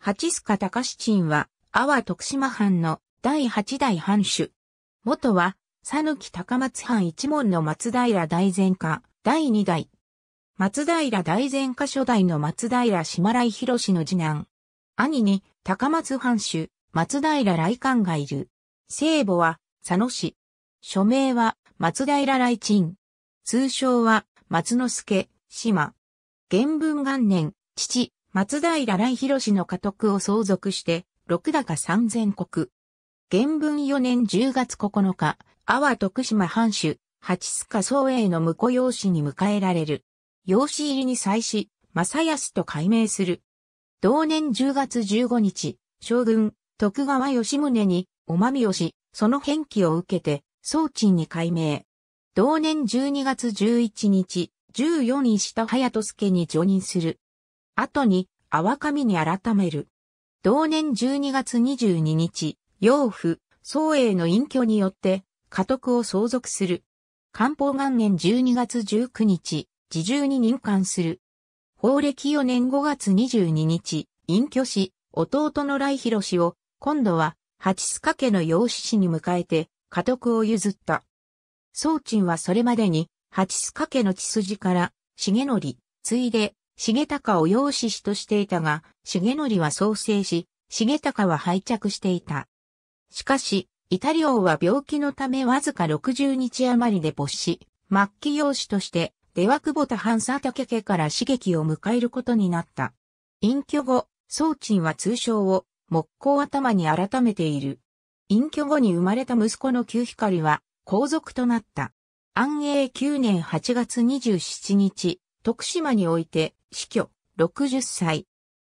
八須賀隆鎮は、阿波徳島藩の第八代藩主。元は、佐抜高松藩一門の松平大前家、第二代。松平大前家初代の松平島来博の次男。兄に、高松藩主、松平来官がいる。聖母は、佐野氏。署名は、松平来鎮。通称は、松之助、島。元文元年、父、松平来広の家督を相続して、六高三千国。元文四年十月九日、阿波徳島藩主、八須賀宗英の婿養子に迎えられる。養子入りに際し、正康と改名する。同年十月十五日、将軍、徳川吉宗に、おまみをし、その返記を受けて、宗鎮に改名。同年十二月十一日、十四位下隼人助に除任する。後に、かみに改める。同年12月22日、養父、宗英の隠居によって、家督を相続する。官報元年12月19日、自重に任官する。法暦4年5月22日、隠居し、弟の来広氏を、今度は、八須賀家の養子氏に迎えて、家督を譲った。宗鎮はそれまでに、八須賀家の血筋から、重則、ついで、重隆を養子師としていたが、重則は創生し、重隆は敗着していた。しかし、イタリオは病気のためわずか60日余りで没し、末期養子として、出和久保田半佐竹家から刺激を迎えることになった。隠居後、宗鎮は通称を、木工頭に改めている。隠居後に生まれた息子の旧光は、皇族となった。安永9年8月27日、徳島において、死去、60歳。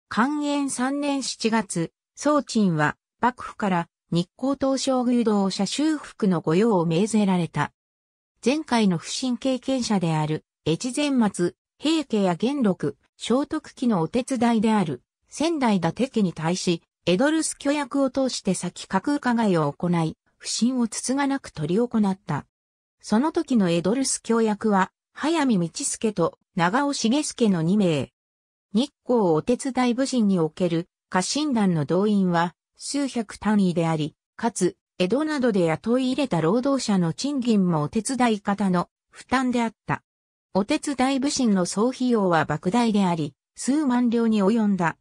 寛延3年7月、宗鎮は幕府から日光東照宮道社修復の御用を命ぜられた。前回の不審経験者である、越前末、平家や元禄、聖徳期のお手伝いである、仙台伊達家に対し、エドルス巨役を通して先架空加害を行い、不審をつつがなく取り行った。その時のエドルス教役は、早見道助と長尾重助の2名。日光お手伝い武神における家臣団の動員は数百単位であり、かつ、江戸などで雇い入れた労働者の賃金もお手伝い方の負担であった。お手伝い武神の総費用は莫大であり、数万両に及んだ。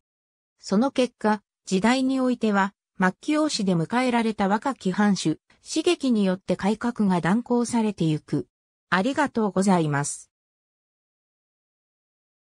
その結果、時代においては、末期王子で迎えられた若き藩主、刺激によって改革が断行されてゆく。ありがとうございます。